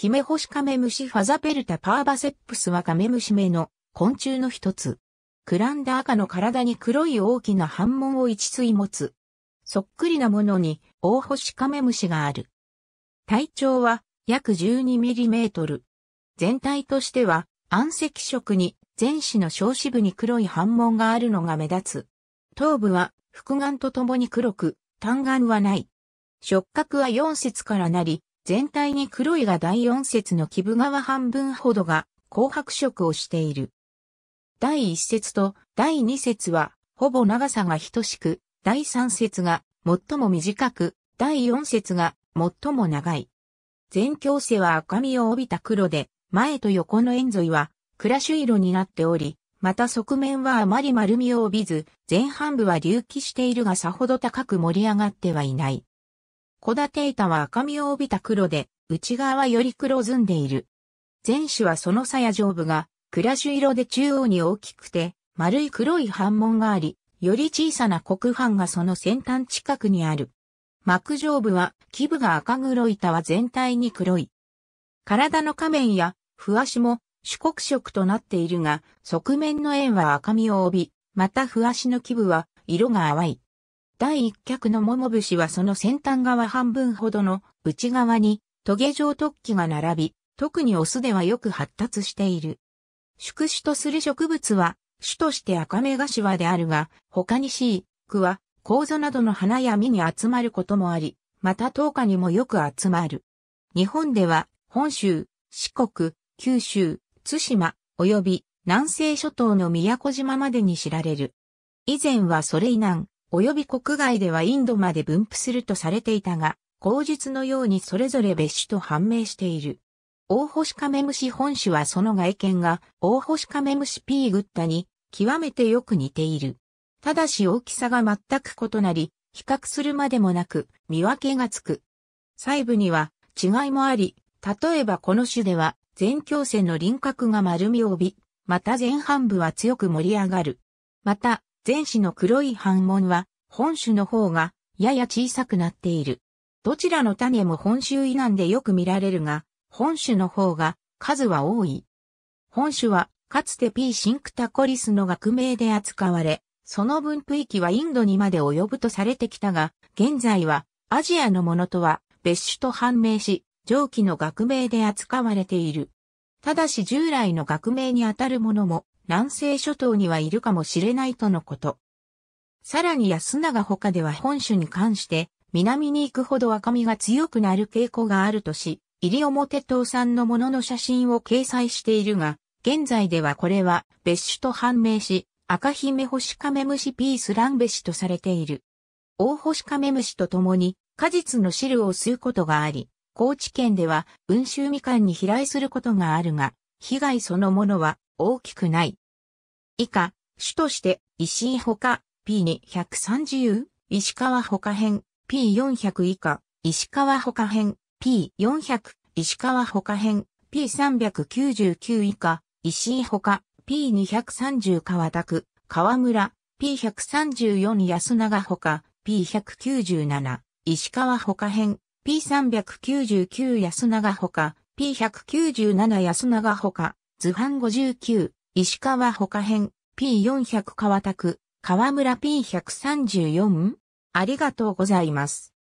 ヒメホシカメムシファザペルタパーバセップスはカメムシ目の昆虫の一つ。クランダ赤の体に黒い大きな反紋を一対持つ。そっくりなものに大ホシカメムシがある。体長は約1 2トル。全体としては暗赤色に全子の小支部に黒い反紋があるのが目立つ。頭部は複眼とともに黒く、単眼はない。触覚は4節からなり、全体に黒いが第4節の基部側半分ほどが紅白色をしている。第1節と第2節はほぼ長さが等しく、第3節が最も短く、第4節が最も長い。全教世は赤みを帯びた黒で、前と横の円沿いはクラシュ色になっており、また側面はあまり丸みを帯びず、前半部は隆起しているがさほど高く盛り上がってはいない。小立板は赤みを帯びた黒で、内側はより黒ずんでいる。前肢はその鞘上部が、クラシュ色で中央に大きくて、丸い黒い反紋があり、より小さな黒斑がその先端近くにある。膜上部は、基部が赤黒板は全体に黒い。体の仮面や、ふわしも、主黒色となっているが、側面の円は赤みを帯び、またふわしの基部は、色が淡い。第一脚の桃節はその先端側半分ほどの内側にトゲ状突起が並び、特にオスではよく発達している。宿主とする植物は、種として赤目頭であるが、他に飼育は、ウゾなどの花や実に集まることもあり、また10日にもよく集まる。日本では、本州、四国、九州、津島、及び南西諸島の宮古島までに知られる。以前はそれ以南、及び国外ではインドまで分布するとされていたが、口述のようにそれぞれ別種と判明している。大星カメムシ本種はその外見が大星カメムシピーグッタに極めてよく似ている。ただし大きさが全く異なり、比較するまでもなく見分けがつく。細部には違いもあり、例えばこの種では全胸腺の輪郭が丸みを帯び、また前半部は強く盛り上がる。また、前肢の黒い反紋は、本種の方が、やや小さくなっている。どちらの種も本州以南でよく見られるが、本種の方が数は多い。本種は、かつて P. シンクタコリスの学名で扱われ、その分布域はインドにまで及ぶとされてきたが、現在はアジアのものとは別種と判明し、上記の学名で扱われている。ただし従来の学名にあたるものも南西諸島にはいるかもしれないとのこと。さらに安永他では本州に関して、南に行くほど赤みが強くなる傾向があるとし、入表島産のものの写真を掲載しているが、現在ではこれは別種と判明し、赤姫星カメムシピースランベシとされている。大星カメムシと共に果実の汁を吸うことがあり、高知県では温州みかんに飛来することがあるが、被害そのものは大きくない。以下、主として石井ほか P230、石川ほか編 P400 以下、石川ほか編 P400、石川ほか編 P399 以下、石井ほか P230 川田区、川村 P134 安永ほか P197、石川ほか編 P399 安永ほか P197 安永ほか、図版59、石川他編、P400 川田区、河村 P134? ありがとうございます。